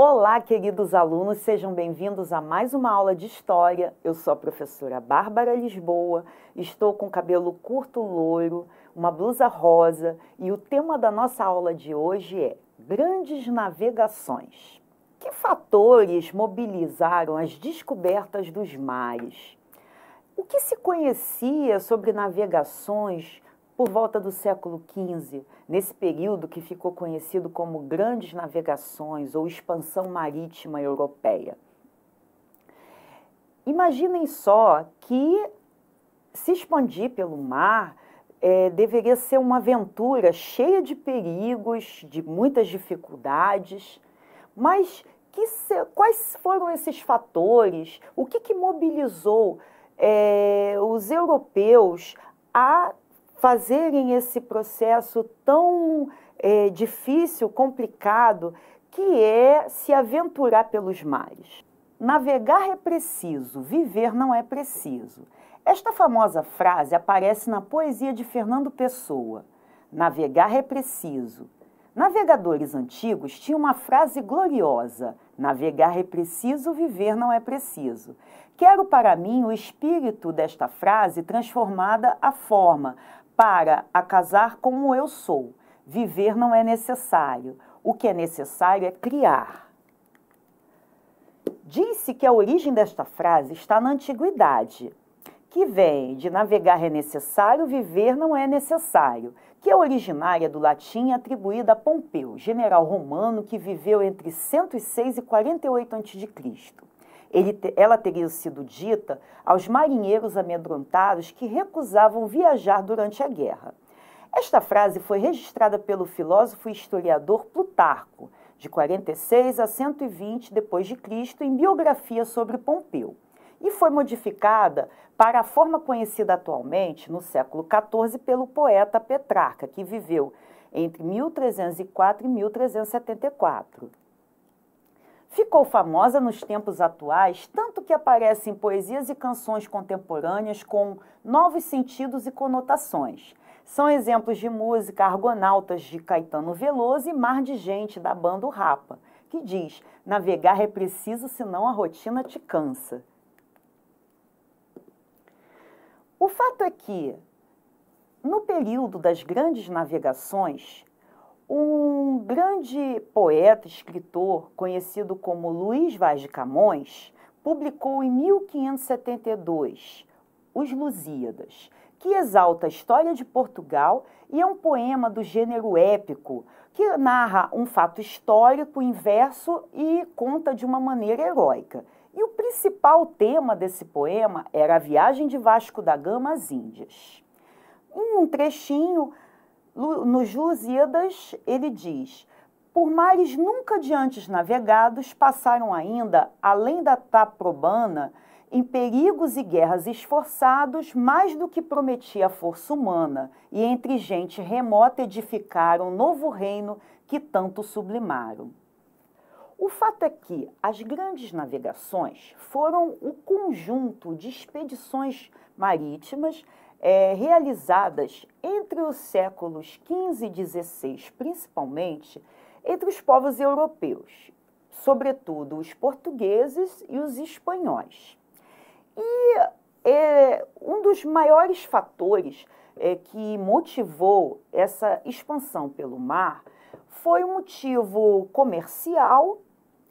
Olá, queridos alunos, sejam bem-vindos a mais uma aula de História. Eu sou a professora Bárbara Lisboa, estou com cabelo curto loiro, uma blusa rosa e o tema da nossa aula de hoje é Grandes Navegações. Que fatores mobilizaram as descobertas dos mares? O que se conhecia sobre navegações por volta do século XV, nesse período que ficou conhecido como Grandes Navegações ou Expansão Marítima Europeia. Imaginem só que se expandir pelo mar é, deveria ser uma aventura cheia de perigos, de muitas dificuldades, mas se, quais foram esses fatores? O que, que mobilizou é, os europeus a fazerem esse processo tão é, difícil, complicado, que é se aventurar pelos mares. Navegar é preciso, viver não é preciso. Esta famosa frase aparece na poesia de Fernando Pessoa. Navegar é preciso. Navegadores antigos tinham uma frase gloriosa: navegar é preciso, viver não é preciso. Quero para mim o espírito desta frase transformada à forma, para a casar como eu sou. Viver não é necessário. O que é necessário é criar. Diz-se que a origem desta frase está na antiguidade, que vem de navegar é necessário, viver não é necessário, que é originária do latim atribuída a Pompeu, general romano que viveu entre 106 e 48 a.C. Ele, ela teria sido dita aos marinheiros amedrontados que recusavam viajar durante a guerra. Esta frase foi registrada pelo filósofo e historiador Plutarco, de 46 a 120 depois de Cristo, em biografia sobre Pompeu, e foi modificada para a forma conhecida atualmente no século XIV pelo poeta Petrarca, que viveu entre 1304 e 1374. Ficou famosa nos tempos atuais, tanto que aparece em poesias e canções contemporâneas com novos sentidos e conotações. São exemplos de música Argonautas de Caetano Veloso e Mar de Gente da banda o Rapa, que diz: navegar é preciso, senão a rotina te cansa. O fato é que, no período das grandes navegações, um grande poeta, escritor, conhecido como Luiz Vaz de Camões, publicou em 1572 Os Lusíadas, que exalta a história de Portugal e é um poema do gênero épico, que narra um fato histórico em verso e conta de uma maneira heróica. E o principal tema desse poema era a viagem de Vasco da Gama às Índias. Em um trechinho, nos Lusíadas, ele diz: Por mares nunca antes navegados, passaram ainda, além da Taprobana, em perigos e guerras esforçados, mais do que prometia a força humana, e entre gente remota edificaram um novo reino que tanto sublimaram. O fato é que as grandes navegações foram o conjunto de expedições marítimas é, realizadas entre os séculos XV e XVI, principalmente, entre os povos europeus, sobretudo os portugueses e os espanhóis. E é, um dos maiores fatores é, que motivou essa expansão pelo mar foi o um motivo comercial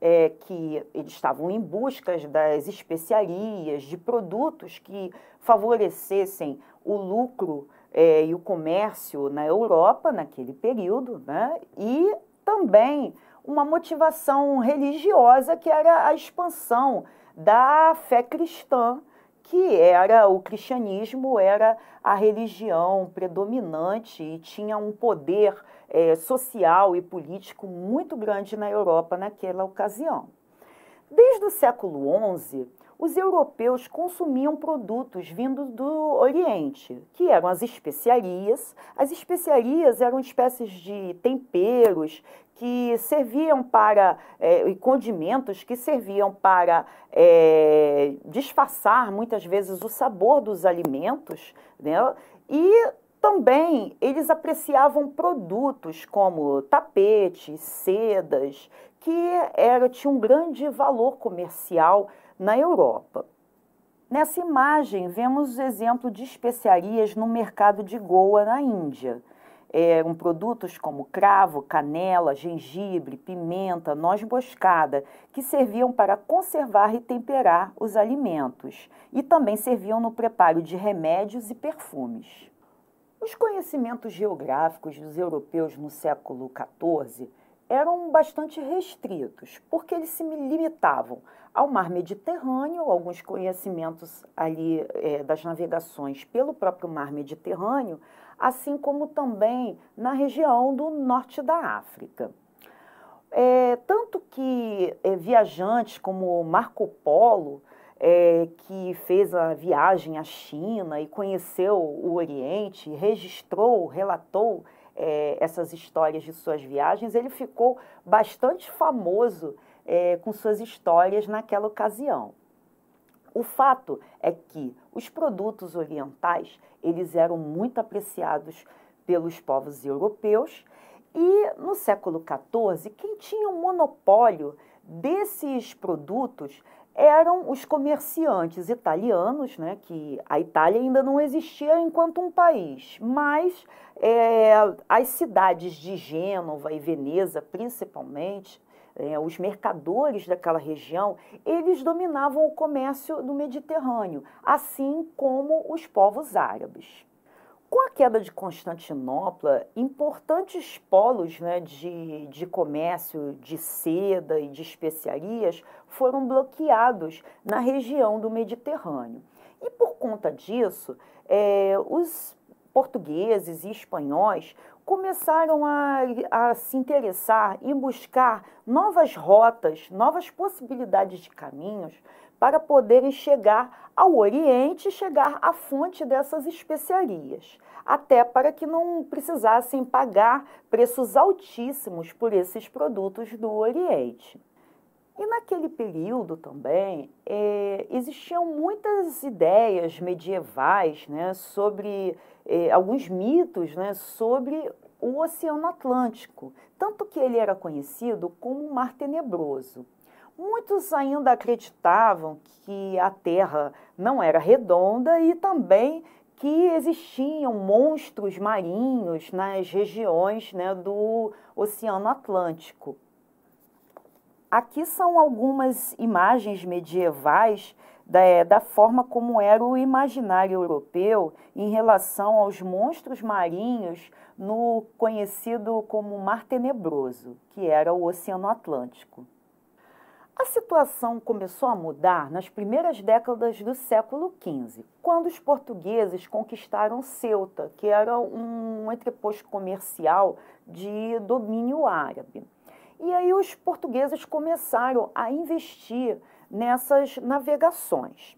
é, que eles estavam em busca das especiarias, de produtos que favorecessem o lucro é, e o comércio na Europa naquele período, né? e também uma motivação religiosa que era a expansão da fé cristã, que era o cristianismo, era a religião predominante e tinha um poder é, social e político muito grande na Europa naquela ocasião. Desde o século XI, os europeus consumiam produtos vindos do Oriente, que eram as especiarias. As especiarias eram espécies de temperos que serviam para, é, e condimentos que serviam para eh, disfarçar muitas vezes o sabor dos alimentos, né? E também eles apreciavam produtos como tapetes, sedas, que era, tinha um grande valor comercial na Europa. Nessa imagem, vemos o exemplo de especiarias no mercado de Goa, na Índia. Eram produtos como cravo, canela, gengibre, pimenta, noz moscada, que serviam para conservar e temperar os alimentos e também serviam no preparo de remédios e perfumes. Os conhecimentos geográficos dos europeus no século XIV eram bastante restritos, porque eles se limitavam ao mar Mediterrâneo, alguns conhecimentos ali é, das navegações pelo próprio mar Mediterrâneo, assim como também na região do norte da África. É, tanto que é, viajantes como Marco Polo é, que fez a viagem à China e conheceu o Oriente, registrou, relatou é, essas histórias de suas viagens, ele ficou bastante famoso é, com suas histórias naquela ocasião. O fato é que os produtos orientais eles eram muito apreciados pelos povos europeus e no século XIV quem tinha o um monopólio desses produtos eram os comerciantes italianos, né, que a Itália ainda não existia enquanto um país, mas é, as cidades de Gênova e Veneza, principalmente, é, os mercadores daquela região, eles dominavam o comércio do Mediterrâneo, assim como os povos árabes. Com a queda de Constantinopla, importantes polos né, de, de comércio de seda e de especiarias foram bloqueados na região do Mediterrâneo. E por conta disso, é, os portugueses e espanhóis começaram a, a, se interessar em buscar novas rotas, novas possibilidades de caminhos para poderem chegar ao Oriente, chegar à fonte dessas especiarias, até para que não precisassem pagar preços altíssimos por esses produtos do Oriente. E naquele período também é, existiam muitas ideias medievais né, sobre é, alguns mitos né, sobre o Oceano Atlântico, tanto que ele era conhecido como o Mar Tenebroso. Muitos ainda acreditavam que a Terra não era redonda e também que existiam monstros marinhos nas regiões né, do Oceano Atlântico. Aqui são algumas imagens medievais da, é, da, forma como era o imaginário europeu em relação aos monstros marinhos no conhecido como Mar Tenebroso, que era o Oceano Atlântico. A situação começou a mudar nas primeiras décadas do século XV, quando os portugueses conquistaram Ceuta, que era um entreposto comercial de domínio árabe. E aí os portugueses começaram a investir nessas navegações.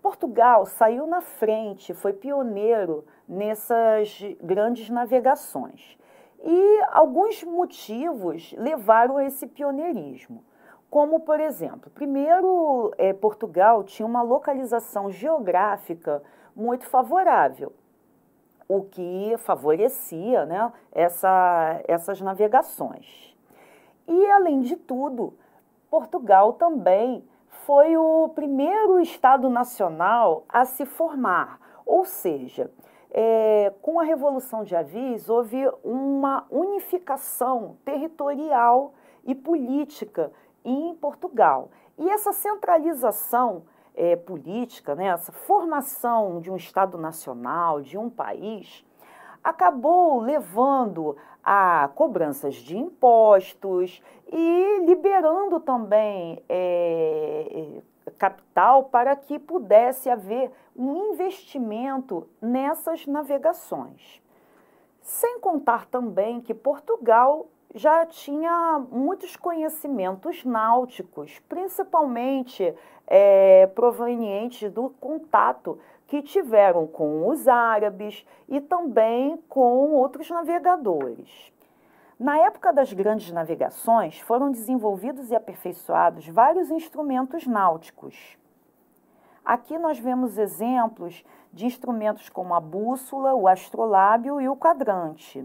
Portugal saiu na frente, foi pioneiro nessas grandes navegações. E alguns motivos levaram a esse pioneirismo, como, por exemplo, primeiro, é, Portugal tinha uma localização geográfica muito favorável, o que favorecia né, essa, essas navegações. E, além de tudo, Portugal também foi o primeiro Estado nacional a se formar, ou seja, é, com a Revolução de Avis, houve uma unificação territorial e política em Portugal. E essa centralização é, política, né, essa formação de um Estado nacional, de um país, acabou levando a cobranças de impostos e liberando também é, capital para que pudesse haver um investimento nessas navegações. Sem contar também que Portugal já tinha muitos conhecimentos náuticos, principalmente é, provenientes do contato que tiveram com os árabes e também com outros navegadores. Na época das grandes navegações, foram desenvolvidos e aperfeiçoados vários instrumentos náuticos. Aqui nós vemos exemplos de instrumentos como a bússola, o astrolábio e o quadrante,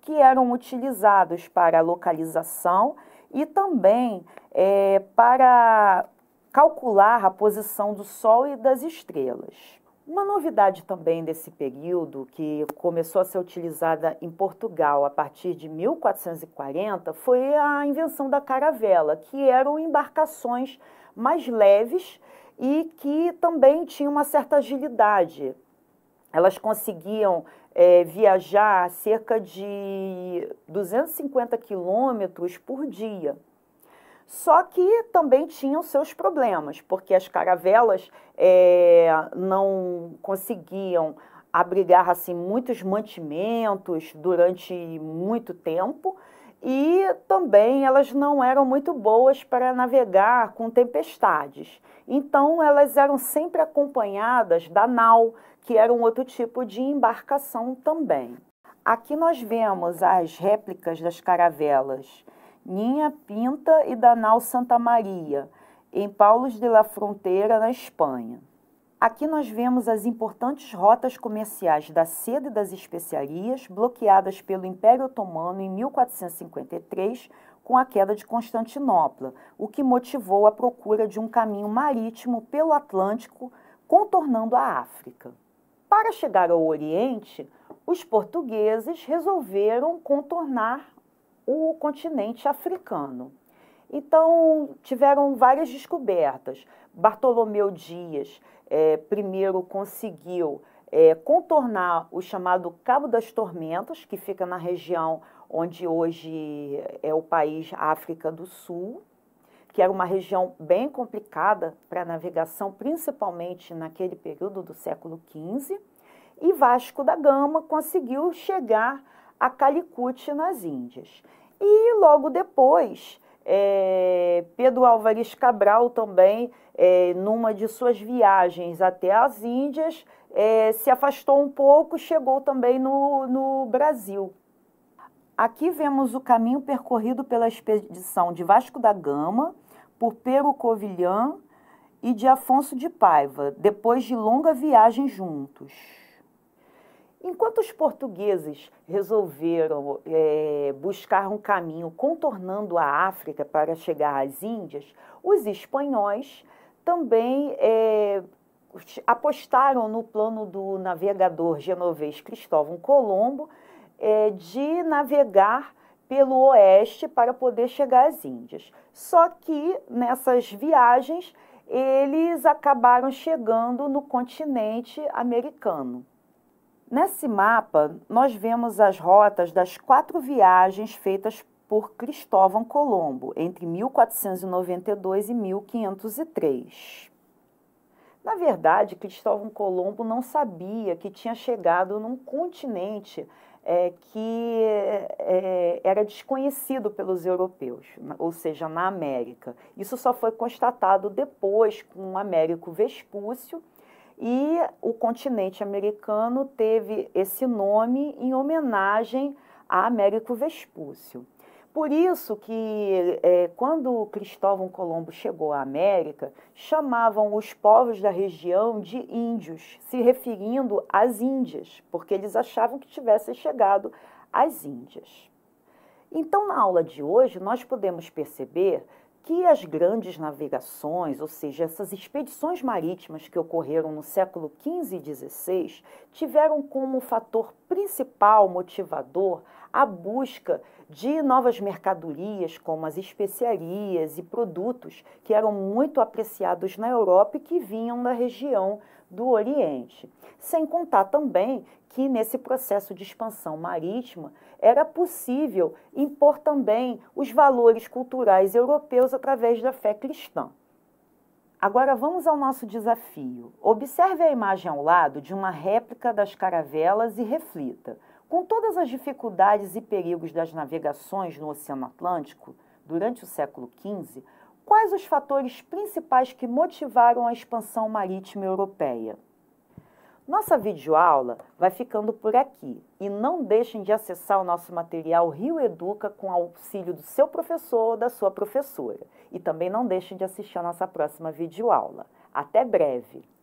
que eram utilizados para a localização e também é, para calcular a posição do Sol e das estrelas. Uma novidade também desse período, que começou a ser utilizada em Portugal a partir de 1440, foi a invenção da caravela, que eram embarcações mais leves e que também tinham uma certa agilidade. Elas conseguiam é, viajar cerca de 250 quilômetros por dia. Só que também tinham seus problemas, porque as caravelas é, não conseguiam abrigar assim muitos mantimentos durante muito tempo e também elas não eram muito boas para navegar com tempestades. Então elas eram sempre acompanhadas da nau, que era um outro tipo de embarcação também. Aqui nós vemos as réplicas das caravelas Ninha Pinta e Danal Santa Maria, em Paulos de la Fronteira, na Espanha. Aqui nós vemos as importantes rotas comerciais da seda e das especiarias bloqueadas pelo Império Otomano em 1453 com a queda de Constantinopla, o que motivou a procura de um caminho marítimo pelo Atlântico, contornando a África. Para chegar ao Oriente, os portugueses resolveram contornar o continente africano. Então, tiveram várias descobertas. Bartolomeu Dias é, primeiro conseguiu é, contornar o chamado Cabo das Tormentas, que fica na região onde hoje é o país África do Sul, que era uma região bem complicada para navegação, principalmente naquele período do século XV. E Vasco da Gama conseguiu chegar a Calicut nas Índias. E logo depois, é, Pedro Álvares Cabral também, é, numa de suas viagens até as Índias, é, se afastou um pouco, chegou também no, no Brasil. Aqui vemos o caminho percorrido pela expedição de Vasco da Gama, por Pero Covilhã e de Afonso de Paiva, depois de longa viagem juntos. Enquanto os portugueses resolveram é, buscar um caminho contornando a África para chegar às Índias, os espanhóis também é, apostaram no plano do navegador genovês Cristóvão Colombo é, de navegar pelo oeste para poder chegar às Índias. Só que nessas viagens eles acabaram chegando no continente americano. Nesse mapa, nós vemos as rotas das quatro viagens feitas por Cristóvão Colombo entre 1492 e 1503. Na verdade, Cristóvão Colombo não sabia que tinha chegado num continente é, que é, era desconhecido pelos europeus, ou seja, na América. Isso só foi constatado depois com Américo Vespúcio e o continente americano teve esse nome em homenagem a Américo Vespúcio. Por isso que é, quando Cristóvão Colombo chegou à América, chamavam os povos da região de índios, se referindo às Índias, porque eles achavam que tivessem chegado às Índias. Então, na aula de hoje, nós podemos perceber que as grandes navegações, ou seja, essas expedições marítimas que ocorreram no século XV e XVI, tiveram como fator principal motivador a busca de novas mercadorias, como as especiarias e produtos que eram muito apreciados na Europa e que vinham da região do Oriente. Sem contar também que nesse processo de expansão marítima era possível impor também os valores culturais europeus através da fé cristã. Agora vamos ao nosso desafio. Observe a imagem ao lado de uma réplica das caravelas e reflita. Com todas as dificuldades e perigos das navegações no Oceano Atlântico, durante o século XV, quais os fatores principais que motivaram a expansão marítima europeia? Nossa videoaula vai ficando por aqui e não deixem de acessar o nosso material Rio Educa com auxílio do seu professor ou da sua professora. E também não deixem de assistir a nossa próxima videoaula. Até breve!